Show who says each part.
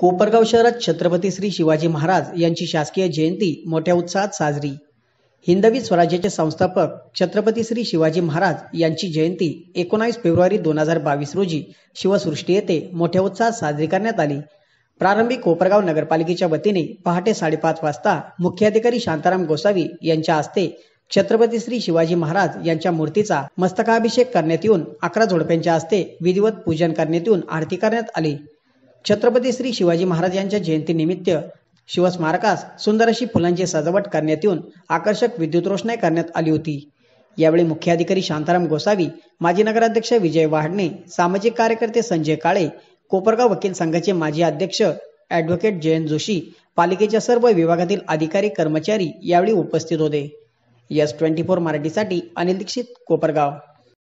Speaker 1: कोपरगाव शहरात छत्रपती श्री शिवाजी महाराज यांची शासकीय जयंती मोठ्या उत्साहात साजरी हिंदवी स्वराज्याचे संस्थापक छत्रपती श्री शिवाजी महाराज यांची जयंती एकोणावीस फेब्रुवारी दोन हजार बावीस रोजी शिवसृष्टी येथे मोठ्या उत्साहात साजरी करण्यात आली प्रारंभी कोपरगाव नगरपालिकेच्या वतीने पहाटे साडेपाच वाजता मुख्याधिकारी शांताराम गोसावी यांच्या हस्ते छत्रपती श्री शिवाजी महाराज यांच्या मूर्तीचा मस्तकाभिषेक करण्यात येऊन अकरा झोडप्यांच्या हस्ते विधिवत पूजन करण्यात येऊन आरती करण्यात आली छत्रपती श्री शिवाजी महाराज यांच्या जयंतीनिमित्त शिवस्मारकास सुंदर अशी फुलांची सजावट करण्यात येऊन आकर्षक विद्युत रोषणाई करण्यात आली होती यावेळी मुख्याधिकारी शांताराम गोसावी माजी नगराध्यक्ष विजय वाढणे सामाजिक कार्यकर्ते संजय काळे कोपरगाव वकील संघाचे माजी अध्यक्ष ॲडव्होकेट जयंत जोशी पालिकेच्या सर्व विभागातील अधिकारी कर्मचारी यावेळी उपस्थित होते यस ट्वेंटी फोर मराठीसाठी अनिल दीक्षित कोपरगाव